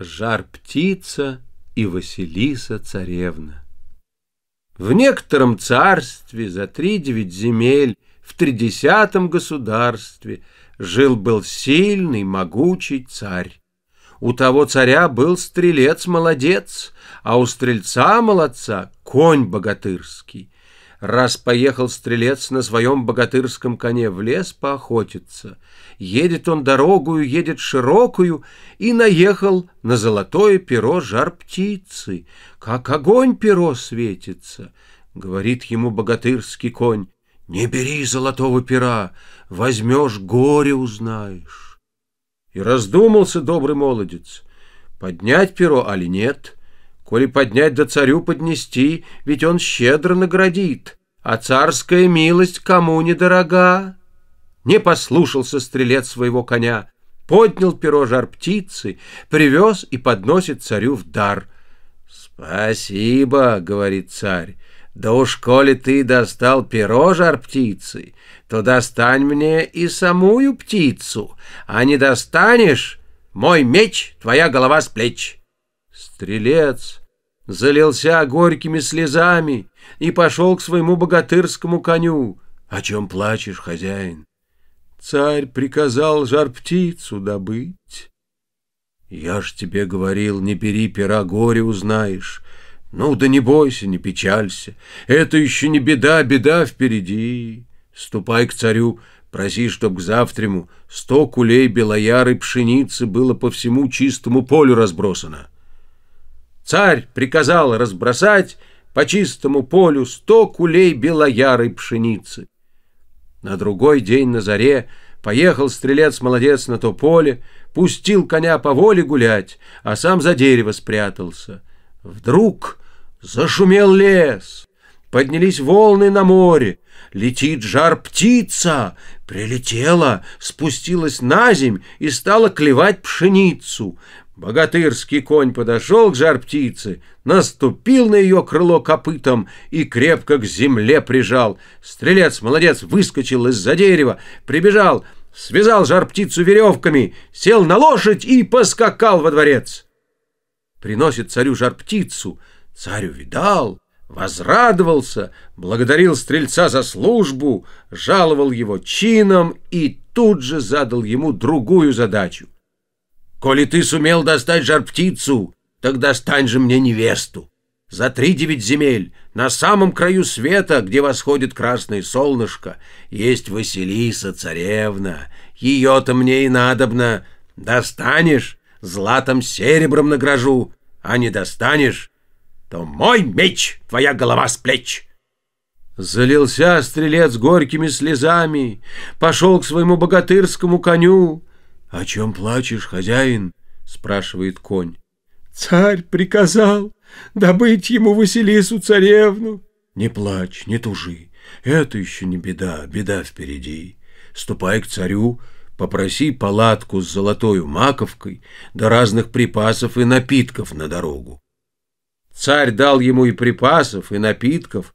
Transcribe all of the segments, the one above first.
жар-птица и Василиса-царевна. В некотором царстве за три девять земель, в тридесятом государстве, жил-был сильный, могучий царь. У того царя был стрелец-молодец, а у стрельца-молодца конь богатырский — Раз поехал стрелец на своем богатырском коне в лес поохотиться. Едет он дорогую, едет широкую, и наехал на золотое перо жар птицы. Как огонь перо светится, — говорит ему богатырский конь. Не бери золотого пера, возьмешь, горе узнаешь. И раздумался добрый молодец, поднять перо али нет — Коли поднять да царю поднести, ведь он щедро наградит, а царская милость кому недорога. Не послушался стрелец своего коня, поднял перо жар птицы, привез и подносит царю в дар. «Спасибо», — говорит царь, — «да уж коли ты достал перо жар птицы, то достань мне и самую птицу, а не достанешь — мой меч, твоя голова с плеч». Стрелец залился горькими слезами и пошел к своему богатырскому коню. «О чем плачешь, хозяин?» «Царь приказал жар-птицу добыть». «Я ж тебе говорил, не бери пера, горе узнаешь». «Ну да не бойся, не печалься, это еще не беда, беда впереди. Ступай к царю, проси, чтоб к завтраму сто кулей белояры пшеницы было по всему чистому полю разбросано». Царь приказал разбросать по чистому полю сто кулей белоярой пшеницы. На другой день на заре поехал стрелец-молодец на то поле, пустил коня по воле гулять, а сам за дерево спрятался. Вдруг зашумел лес, поднялись волны на море, летит жар птица, прилетела, спустилась на земь и стала клевать пшеницу. Богатырский конь подошел к жар-птице, наступил на ее крыло копытом и крепко к земле прижал. Стрелец-молодец выскочил из-за дерева, прибежал, связал жар-птицу веревками, сел на лошадь и поскакал во дворец. Приносит царю жар-птицу, царь увидал, возрадовался, благодарил стрельца за службу, жаловал его чином и тут же задал ему другую задачу — Коли ты сумел достать жар-птицу, так достань же мне невесту. За три девять земель, на самом краю света, где восходит красное солнышко, есть Василиса, царевна. Ее-то мне и надобно. Достанешь, златом серебром награжу, а не достанешь, то мой меч, твоя голова с плеч. Залился стрелец горькими слезами, пошел к своему богатырскому коню, — О чем плачешь, хозяин? — спрашивает конь. — Царь приказал добыть ему Василису царевну. — Не плачь, не тужи. Это еще не беда, беда впереди. Ступай к царю, попроси палатку с золотой маковкой да разных припасов и напитков на дорогу. Царь дал ему и припасов, и напитков,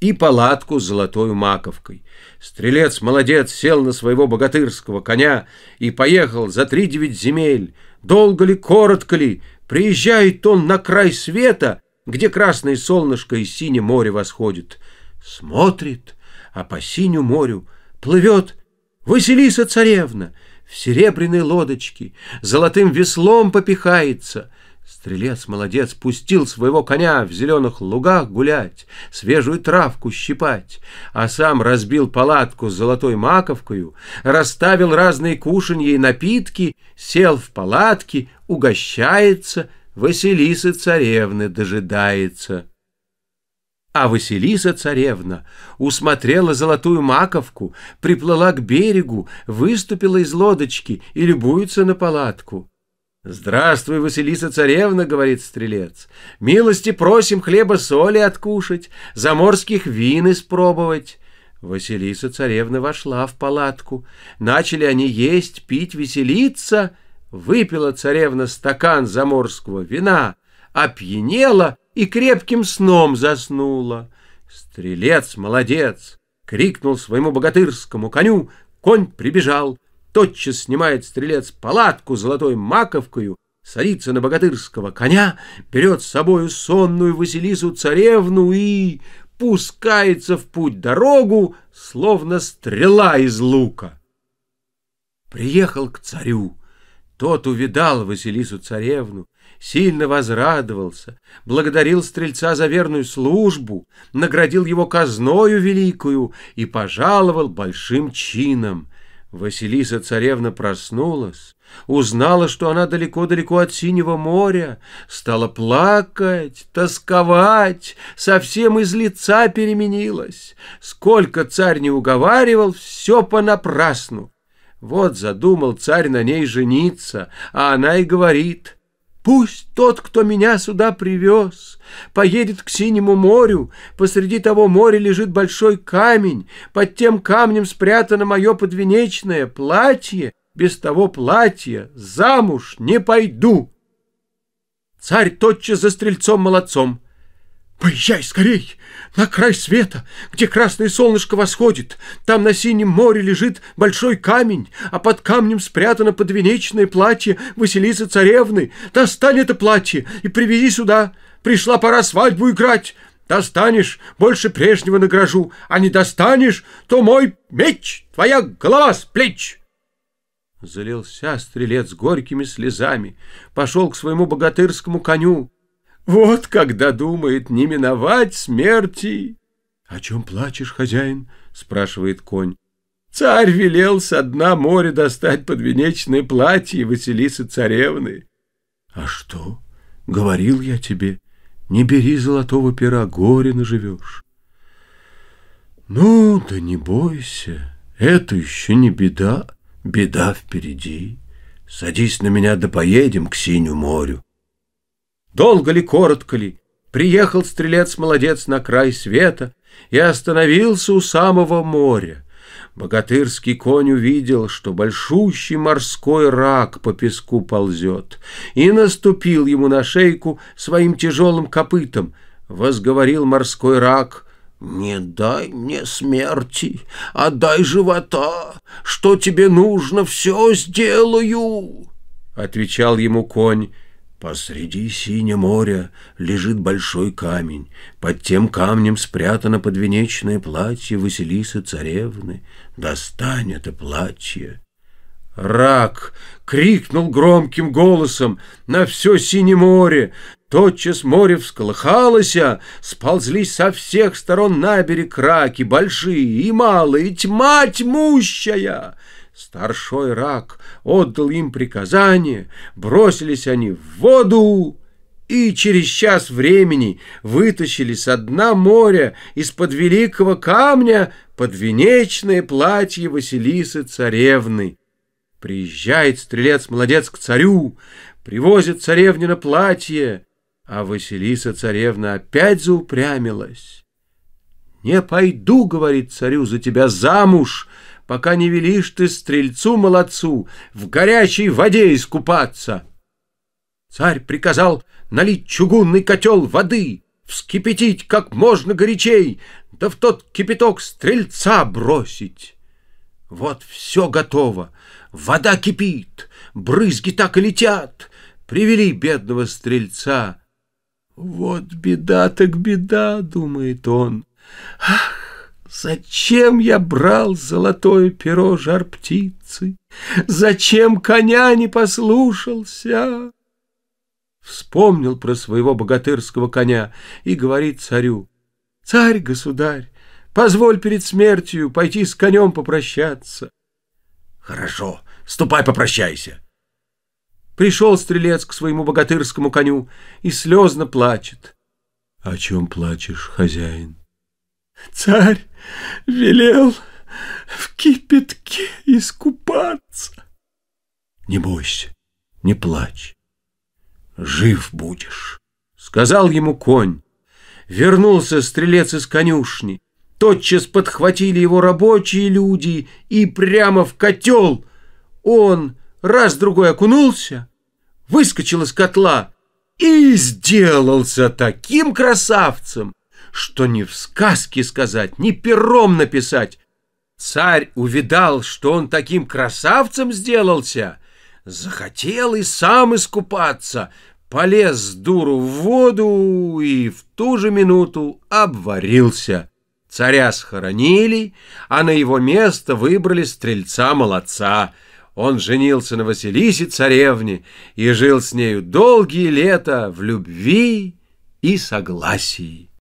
и палатку с золотой маковкой. Стрелец, молодец, сел на своего богатырского коня и поехал за три девять земель. Долго ли, коротко ли, приезжает он на край света, где красное солнышко и синее море восходит. Смотрит, а по синему морю плывет Василиса царевна в серебряной лодочке, золотым веслом попихается — Стрелец, молодец, пустил своего коня в зеленых лугах гулять, свежую травку щипать, а сам разбил палатку с золотой маковкою, расставил разные кушанья и напитки, сел в палатке, угощается, Василиса царевны дожидается. А Василиса царевна усмотрела золотую маковку, приплыла к берегу, выступила из лодочки и любуется на палатку. «Здравствуй, Василиса царевна», — говорит стрелец, — «милости просим хлеба соли откушать, заморских вин испробовать». Василиса царевна вошла в палатку. Начали они есть, пить, веселиться. Выпила царевна стакан заморского вина, опьянела и крепким сном заснула. Стрелец молодец! Крикнул своему богатырскому коню, конь прибежал. Тотчас снимает стрелец палатку золотой маковкою, садится на богатырского коня, берет с собою сонную Василису царевну и пускается в путь дорогу, словно стрела из лука. Приехал к царю. Тот увидал Василису царевну, сильно возрадовался, благодарил стрельца за верную службу, наградил его казною великую и пожаловал большим чином — Василиса царевна проснулась, узнала, что она далеко-далеко от синего моря, стала плакать, тосковать, совсем из лица переменилась. Сколько царь не уговаривал, все понапрасну. Вот задумал царь на ней жениться, а она и говорит, Пусть тот, кто меня сюда привез, поедет к синему морю. Посреди того моря лежит большой камень. Под тем камнем спрятано мое подвенечное платье. Без того платья замуж не пойду. Царь тотчас за стрельцом молодцом. Поезжай скорей на край света, где красное солнышко восходит. Там на синем море лежит большой камень, а под камнем спрятано подвенечное платье Василисы Царевны. Достань это платье и привези сюда. Пришла пора свадьбу играть. Достанешь, больше прежнего награжу, а не достанешь, то мой меч, твоя голова с плеч. Залился стрелец горькими слезами, пошел к своему богатырскому коню, вот когда думает не миновать смерти. — О чем плачешь, хозяин? — спрашивает конь. Царь велел со дна моря достать подвенечное платье Василисы царевны. — А что? Говорил я тебе, не бери золотого пера, горе наживешь. — Ну, да не бойся, это еще не беда, беда впереди. Садись на меня да поедем к синему морю долго ли, коротко ли, приехал стрелец-молодец на край света и остановился у самого моря. Богатырский конь увидел, что большущий морской рак по песку ползет, и наступил ему на шейку своим тяжелым копытом. Возговорил морской рак — «Не дай мне смерти, а дай живота. Что тебе нужно, все сделаю!» — отвечал ему конь. Посреди синего моря лежит большой камень. Под тем камнем спрятано подвенечное платье Василисы царевны. Достань это платье. Рак крикнул громким голосом на все синее море. Тотчас море всколыхалось, а сползли со всех сторон на берег раки, большие и малые, тьма тьмущая. Старшой рак отдал им приказание, бросились они в воду и через час времени вытащили со дна моря из-под великого камня подвенечное платье Василисы царевны. Приезжает стрелец-молодец к царю, привозит царевне на платье, а Василиса царевна опять заупрямилась. «Не пойду, — говорит царю, — за тебя замуж, пока не велишь ты стрельцу-молодцу в горячей воде искупаться. Царь приказал налить чугунный котел воды, вскипятить как можно горячей, да в тот кипяток стрельца бросить. Вот все готово, вода кипит, брызги так и летят, привели бедного стрельца. Вот беда так беда, думает он. Ах, Зачем я брал золотое перо жар птицы? Зачем коня не послушался? Вспомнил про своего богатырского коня и говорит царю. Царь, государь, позволь перед смертью пойти с конем попрощаться. Хорошо, ступай попрощайся. Пришел стрелец к своему богатырскому коню и слезно плачет. О чем плачешь, хозяин? Царь, велел в кипятке искупаться. Не бойся, не плачь, жив будешь, сказал ему конь. Вернулся стрелец из конюшни. Тотчас подхватили его рабочие люди и прямо в котел. Он раз-другой окунулся, выскочил из котла и сделался таким красавцем, что ни в сказке сказать, ни пером написать. Царь увидал, что он таким красавцем сделался, захотел и сам искупаться, полез дуру в воду и в ту же минуту обварился. Царя схоронили, а на его место выбрали стрельца-молодца. Он женился на Василисе царевне и жил с нею долгие лета в любви и согласии.